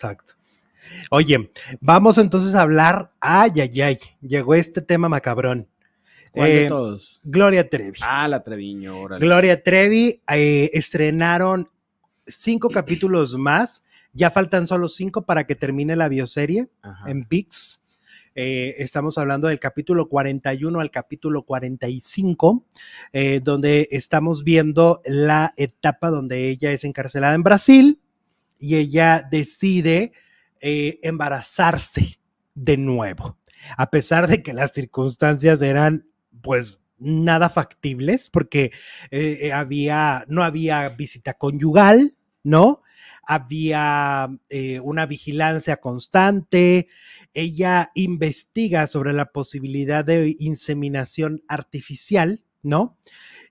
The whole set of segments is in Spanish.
Exacto. Oye, vamos entonces a hablar. Ay, ay, ay. Llegó este tema macabrón. Eh, todos? Gloria Trevi. Ah, la Treviño, Gloria Trevi eh, estrenaron cinco capítulos más. Ya faltan solo cinco para que termine la bioserie en VIX. Eh, estamos hablando del capítulo 41 al capítulo 45, donde estamos viendo la etapa donde ella es encarcelada en Brasil y ella decide eh, embarazarse de nuevo, a pesar de que las circunstancias eran pues nada factibles porque eh, eh, había, no había visita conyugal, ¿no? Había una vigilancia constante. Ella investiga sobre la posibilidad de inseminación artificial, ¿no?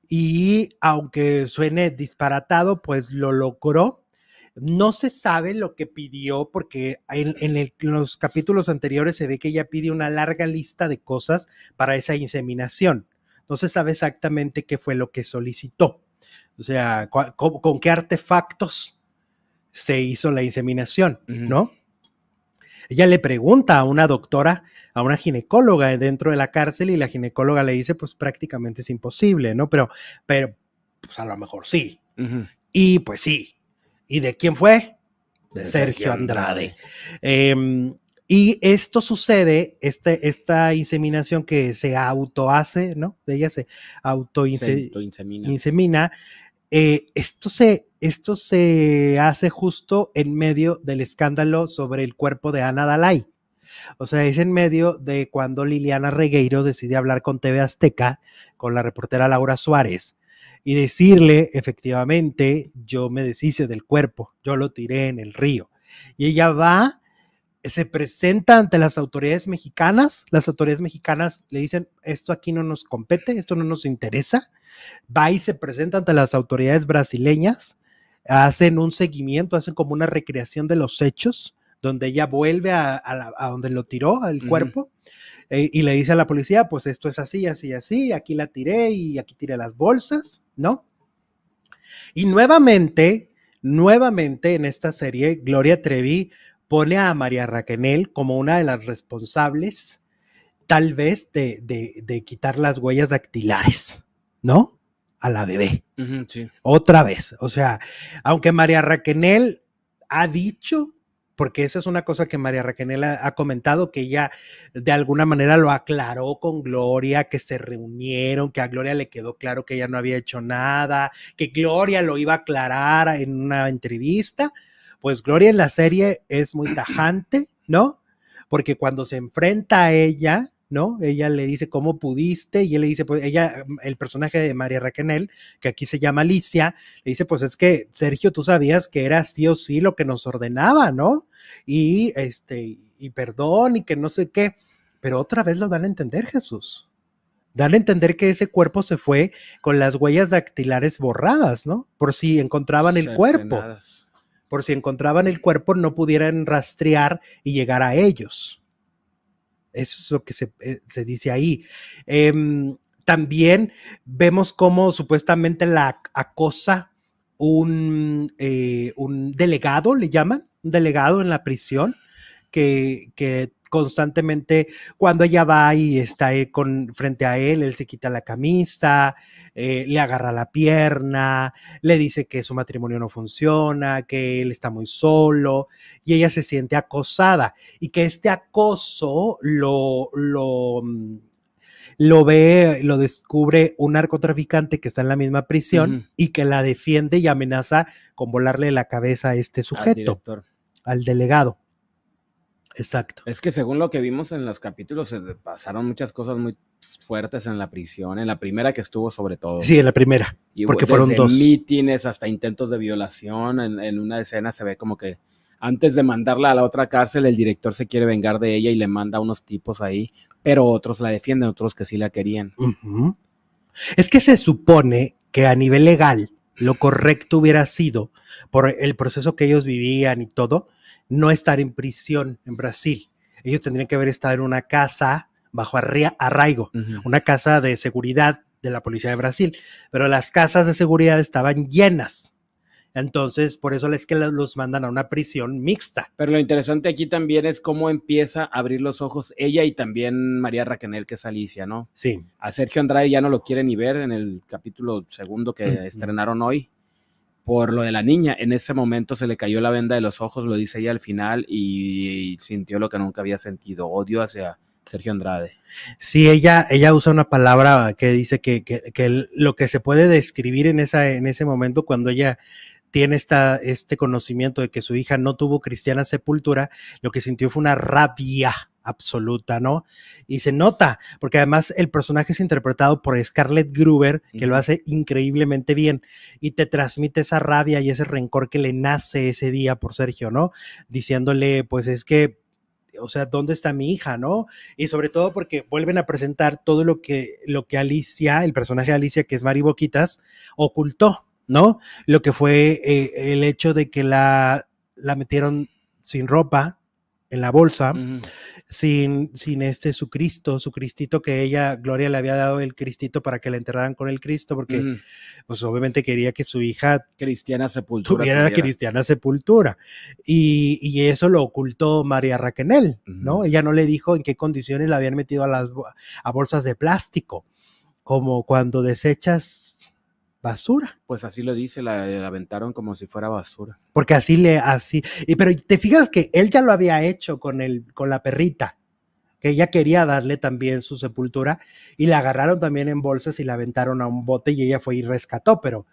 Y aunque suene disparatado, pues lo logró no se sabe lo que pidió porque en, los capítulos anteriores se ve que ella pide una larga lista de cosas para esa inseminación. No se sabe exactamente qué fue lo que solicitó, o sea, con, qué artefactos se hizo la inseminación, ¿no? ella le pregunta a una doctora, a una ginecóloga dentro de la cárcel y la ginecóloga le dice, pues prácticamente es imposible, ¿no? Pero, pero, pues a lo mejor sí. Y pues sí, ¿Y de quién fue? De, Sergio Andrade. Em, y esto sucede, este, esta inseminación que se auto hace, ¿no? Ella se auto, insemina. Eh, esto, se, esto se hace justo en medio del escándalo sobre el cuerpo de Ana Dalai. O sea, es en medio de cuando Liliana Regueiro decide hablar con TV Azteca, con la reportera Laura Suárez, y decirle, efectivamente, yo me deshice del cuerpo, yo lo tiré en el río. Y ella va, se presenta ante las autoridades mexicanas, las autoridades mexicanas le dicen, esto aquí no nos compete, esto no nos interesa, va y se presenta ante las autoridades brasileñas, hacen un seguimiento, hacen como una recreación de los hechos, donde ella vuelve a, donde lo tiró, al cuerpo, eh, y le dice a la policía, pues esto es así, así, así, aquí la tiré y aquí tiré las bolsas, ¿no? Y nuevamente, nuevamente en esta serie, Gloria Trevi pone a María Raquenel como una de las responsables, tal vez, de, de, de quitar las huellas dactilares, ¿no? A la bebé. sí. Otra vez. O sea, aunque María Raquenel ha dicho porque esa es una cosa que María Raquel ha comentado, que ella de alguna manera lo aclaró con Gloria, que se reunieron, que a Gloria le quedó claro que ella no había hecho nada, que Gloria lo iba a aclarar en una entrevista. Pues Gloria en la serie es muy tajante, ¿no? Porque cuando se enfrenta a ella, ¿no? Ella le dice, ¿cómo pudiste? Y él le dice, pues ella, mm, el personaje de María Raquenel, que aquí se llama Alicia, le dice, pues es que, Sergio, tú sabías que era sí o sí lo que nos ordenaba, ¿no? Y, este, y perdón, y que no sé qué, pero otra vez lo dan a entender, Jesús. Dan a entender que ese cuerpo se fue con las huellas dactilares borradas, ¿no? Por si encontraban el cuerpo. Por si encontraban el cuerpo, no pudieran rastrear y llegar a ellos. Eso es lo que se, eh, dice ahí. Em, también vemos cómo supuestamente la acosa un, eh, un delegado, le llaman, un delegado en la prisión, que, que constantemente cuando ella va y está e, con, frente a él, él se quita la camisa, eh, le agarra la pierna, le dice que su matrimonio no funciona, que él está muy solo y ella se siente acosada y que este acoso lo, lo, mm, lo ve, lo descubre un narcotraficante que está en la misma prisión y que la defiende y amenaza con volarle la cabeza a este sujeto, al delegado. Exacto. Es que según lo que vimos en los capítulos, se pasaron muchas cosas muy fuertes en la prisión, en la primera que estuvo sobre todo. Sí, en la primera, y porque fueron dos. mítines hasta intentos de violación, en, una escena se ve como que antes de mandarla a la otra cárcel, el director se quiere vengar de ella y le manda a unos tipos ahí, pero otros la defienden, otros que sí la querían. Es que se supone que a nivel legal, lo correcto hubiera sido, por el proceso que ellos vivían y todo, no estar en prisión en Brasil. Ellos tendrían que haber estado en una casa bajo arraigo, una casa de seguridad de la policía de Brasil, pero las casas de seguridad estaban llenas. Entonces, por eso es que los mandan a una prisión mixta. Pero lo interesante aquí también es cómo empieza a abrir los ojos ella y también María Raquenel, que es Alicia, ¿no? Sí. A Sergio Andrade ya no lo quiere ni ver en el capítulo segundo que mm, mm. estrenaron hoy por lo de la niña. En ese momento se le cayó la venda de los ojos, lo dice ella al final, y, sintió lo que nunca había sentido, odio hacia Sergio Andrade. Sí, ella, ella usa una palabra que dice que, que, lo que se puede describir en, esa, en ese momento cuando ella tiene esta, este conocimiento de que su hija no tuvo cristiana sepultura, lo que sintió fue una rabia absoluta, ¿no? Y se nota, porque además el personaje es interpretado por Scarlett Gruber, que lo hace increíblemente bien, y te transmite esa rabia y ese rencor que le nace ese día por Sergio, ¿no? Diciéndole, pues es que, o sea, ¿dónde está mi hija, no? Y sobre todo porque vuelven a presentar todo lo que, lo que Alicia, el personaje de Alicia, que es Mari Boquitas, ocultó, ¿no? Lo que fue eh, el hecho de que la, la metieron sin ropa, en la bolsa, sin, sin este su Cristo, su Cristito que ella, Gloria, le había dado el Cristito para que la enterraran con el Cristo, porque pues obviamente quería que su hija cristiana sepultura tuviera, cristiana sepultura. Y, eso lo ocultó María Raquenel, ¿no? Ella no le dijo en qué condiciones la habían metido a las a bolsas de plástico, como cuando desechas basura. Pues así lo dice, la, aventaron como si fuera basura. Porque así le, así. Y, pero te fijas que él ya lo había hecho con, el, con la perrita, que ella quería darle también su sepultura, y la agarraron también en bolsas y la aventaron a un bote y ella fue y rescató, pero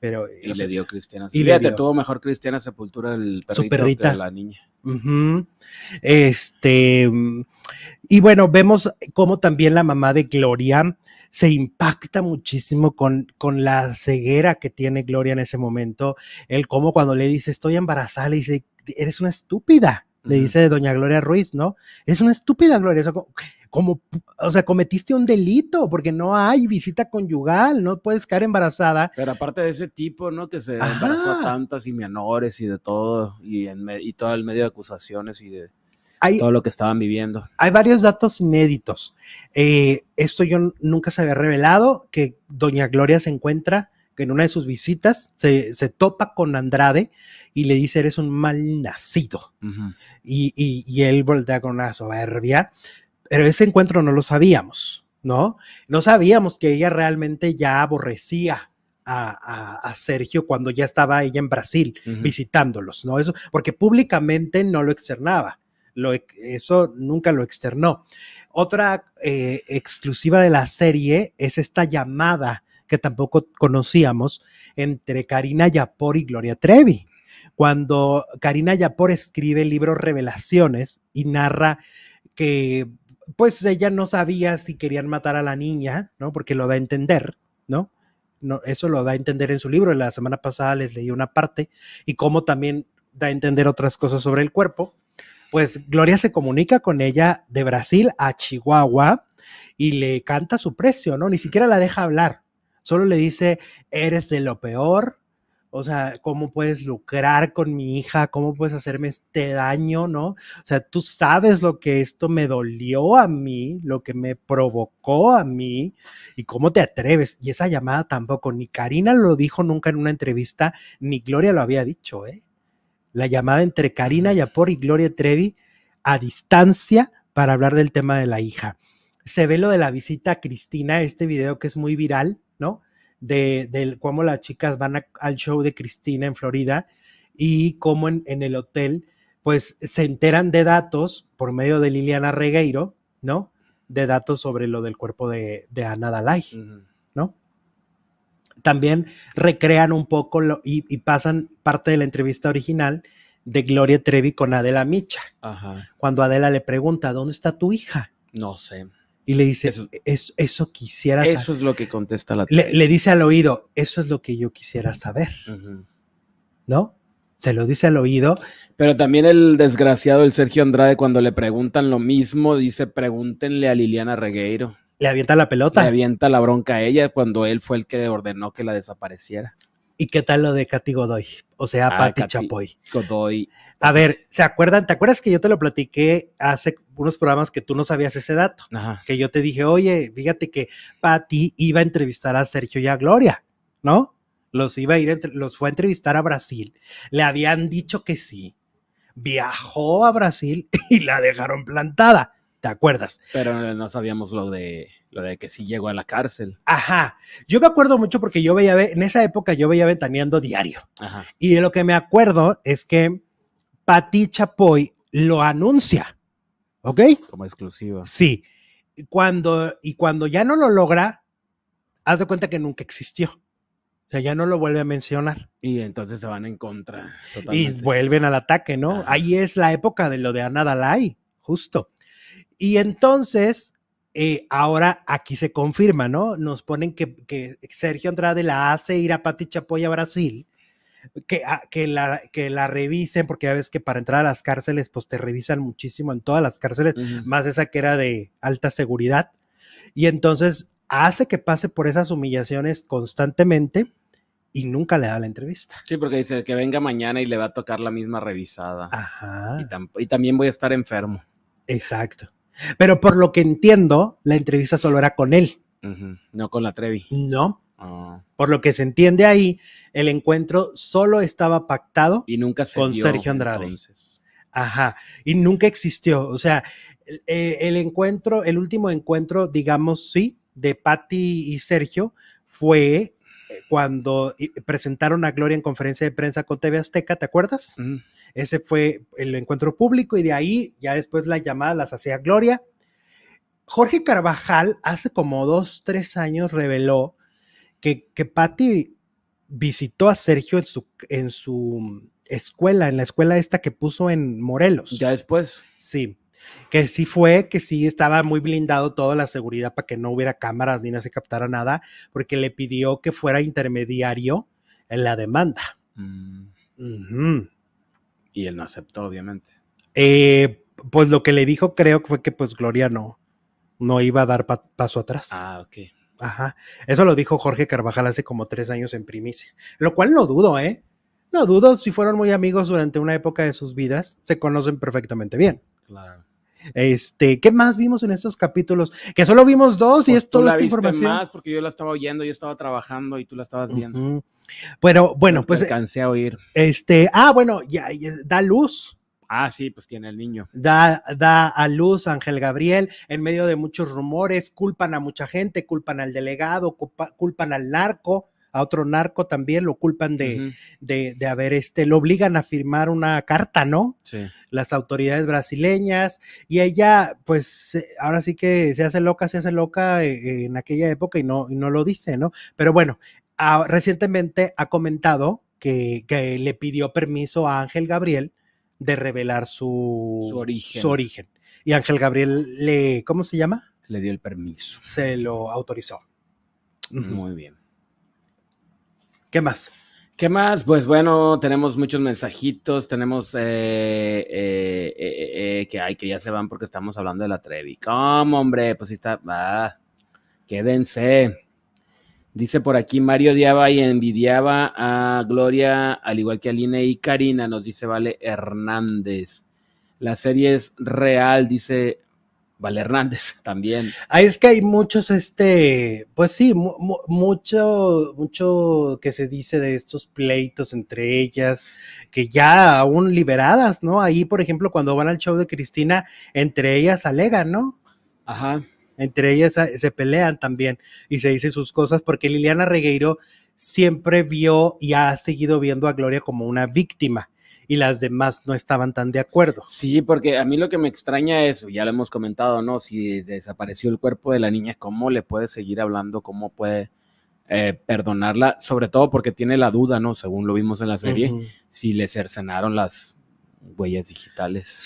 pero, eh, y le dio Cristiana. Y le dio. todo mejor Cristiana Sepultura el perrito Su perrita. la niña. Este. Mm, y bueno, vemos cómo también la mamá de Gloria se impacta muchísimo con, con la ceguera que tiene Gloria en ese momento. El cómo cuando le dice estoy embarazada, le dice eres una estúpida. Le dice doña Gloria Ruiz, ¿no? Es una estúpida, Gloria. eso como, o sea, cometiste un delito porque no hay visita conyugal, no puedes quedar embarazada. Pero aparte de ese tipo, ¿no? Que se embarazó a tantas y menores y de todo, y, en, todo el medio de acusaciones y de todo lo que estaban viviendo. Hay varios datos inéditos. Eh, esto yo nunca se había revelado, que doña Gloria se encuentra que en una de sus visitas se, topa con Andrade y le dice, eres un mal nacido. y, él voltea con una soberbia pero ese encuentro no lo sabíamos, ¿no? No sabíamos que ella realmente ya aborrecía a, Sergio cuando ya estaba ella en Brasil visitándolos, ¿no? Eso, porque públicamente no lo externaba. eso nunca lo externó. Otra eh, exclusiva de la serie es esta llamada que tampoco conocíamos entre Karina Yapor y Gloria Trevi. Cuando Karina Yapor escribe el libro Revelaciones y narra que pues ella no sabía si querían matar a la niña, ¿no? Porque lo da a entender, ¿no? no eso lo da a entender en su libro. La semana pasada les leí una parte y cómo también da a entender otras cosas sobre el cuerpo. Pues Gloria se comunica con ella de Brasil a Chihuahua y le canta su precio, ¿no? Ni siquiera la deja hablar. Solo le dice, eres de lo peor, o sea, ¿cómo puedes lucrar con mi hija? ¿Cómo puedes hacerme este daño? ¿No? O sea, tú sabes lo que esto me dolió a mí, lo que me provocó a mí y cómo te atreves. Y esa llamada tampoco, ni Karina lo dijo nunca en una entrevista, ni Gloria lo había dicho, ¿eh? La llamada entre Karina Yapor y Gloria Trevi a distancia para hablar del tema de la hija. Se ve lo de la visita a Cristina, este video que es muy viral, ¿no? de, cómo las chicas van al show de Cristina en Florida y cómo en, el hotel, pues se enteran de datos por medio de Liliana Regueiro, ¿no? De datos sobre lo del cuerpo de, Ana Dalai, ¿no? También recrean un poco lo, y, pasan parte de la entrevista original de Gloria Trevi con Adela Micha. Cuando Adela le pregunta, ¿dónde está tu hija? No sé y le dice, eso, es, eso quisiera saber. Eso es lo que contesta la le, le, dice al oído, eso es lo que yo quisiera saber. ¿No? Se lo dice al oído. Pero también el desgraciado, el Sergio Andrade, cuando le preguntan lo mismo, dice, pregúntenle a Liliana Regueiro. Le avienta la pelota. Le avienta la bronca a ella cuando él fue el que ordenó que la desapareciera. ¿Y qué tal lo de Katy Godoy? O sea, ah, Pati Chapoy. A ver, ¿se acuerdan? ¿Te acuerdas que yo te lo platiqué hace unos programas que tú no sabías ese dato? Que yo te dije, oye, fíjate que Pati iba a entrevistar a Sergio y a Gloria, ¿no? Los iba a ir, los fue a entrevistar a Brasil. Le habían dicho que sí. Viajó a Brasil y la dejaron plantada. ¿Te acuerdas? Pero no sabíamos lo de lo de que sí llegó a la cárcel. Ajá. Yo me acuerdo mucho porque yo veía, en esa época yo veía ventaneando diario. Ajá. Y de lo que me acuerdo es que Pati Chapoy lo anuncia. ¿Ok? Como exclusiva. Sí. Cuando, y cuando ya no lo logra, haz de cuenta que nunca existió. O sea, ya no lo vuelve a mencionar. Y entonces se van en contra. Y vuelven al ataque, ¿no? Ahí es la época de lo de Ana Dalai, justo. Y entonces eh, ahora aquí se confirma, ¿no? Nos ponen que, Sergio Andrade la hace ir a Pati Chapoy a Brasil, que, ah, que, la, que la revisen, porque ya ves que para entrar a las cárceles, pues te revisan muchísimo en todas las cárceles, más esa que era de alta seguridad. Y entonces hace que pase por esas humillaciones constantemente y nunca le da la entrevista. Sí, porque dice que venga mañana y le va a tocar la misma revisada. Ajá. y también voy a estar enfermo. Exacto. Pero por lo que entiendo, la entrevista solo era con él. No con la Trevi. No. Ah. Por lo que se entiende ahí, el encuentro solo estaba pactado y nunca con Sergio Andrade. Ajá, y nunca existió. O sea, eh, el, encuentro, el último encuentro, digamos, sí, de Patti y Sergio fue eh, cuando eh, presentaron a Gloria en conferencia de prensa con TV Azteca, ¿te acuerdas? Mm. Ese fue el encuentro público y de ahí ya después la llamada las hacía Gloria. Jorge Carvajal hace como dos, tres años reveló que, que Patti visitó a Sergio en su, en su escuela, en la escuela esta que puso en Morelos. Ya después. Sí que sí fue, que sí estaba muy blindado toda la seguridad para que no hubiera cámaras ni no se captara nada, porque le pidió que fuera intermediario en la demanda. Mm. Y él no aceptó, obviamente. Eh, pues lo que le dijo creo que fue que pues Gloria no, no iba a dar paso atrás. Ah, ok. Ajá. Eso lo dijo Jorge Carvajal hace como tres años en primicia. Lo cual no dudo, ¿eh? No dudo si fueron muy amigos durante una época de sus vidas, se conocen perfectamente bien. Claro. Este, ¿qué más vimos en estos capítulos? Que solo vimos dos y pues es toda tú la esta información. más porque yo la estaba oyendo, yo estaba trabajando y tú la estabas viendo. pero Bueno, pues eh, alcancé a oír. Este, ah, bueno, ya, da luz. Ah, sí, pues tiene el niño. Da, da a luz Ángel Gabriel en medio de muchos rumores, culpan a mucha gente, culpan al delegado, culpan al narco, a otro narco también, lo culpan de, haber, este, lo obligan a firmar una carta, ¿no? Sí. Las autoridades brasileñas y ella, pues, eh, ahora sí que se hace loca, se hace loca eh, en aquella época y no, no lo dice, ¿no? Pero bueno, ah, recientemente ha comentado que, que, le pidió permiso a Ángel Gabriel de revelar su origen. Y Ángel Gabriel le, ¿cómo se llama? Le dio el permiso. Se lo autorizó. Muy bien. ¿Qué más? ¿Qué más? Pues bueno, tenemos muchos mensajitos, tenemos eh, eh, eh, que hay que ya se van porque estamos hablando de la Trevi. ¿Cómo, hombre? Pues sí está, Va, quédense. Dice por aquí Mario odiaba y envidiaba a Gloria, al igual que a Lina y Karina, nos dice Vale Hernández. La serie es real, dice Vale Hernández también. Ah, es que hay muchos, este, pues sí, mucho, mucho que se dice de estos pleitos entre ellas, que ya aún liberadas, ¿no? Ahí, por ejemplo, cuando van al show de Cristina, entre ellas alegan, ¿no? Ajá. Entre ellas se pelean también y se dicen sus cosas porque Liliana Regueiro siempre vio y ha seguido viendo a Gloria como una víctima y las demás no estaban tan de acuerdo. Sí, porque a mí lo que me extraña es, ya lo hemos comentado, ¿no? Si desapareció el cuerpo de la niña, ¿cómo le puede seguir hablando? ¿Cómo puede eh, perdonarla? Sobre todo porque tiene la duda, ¿no? Según lo vimos en la serie, si le cercenaron las huellas digitales.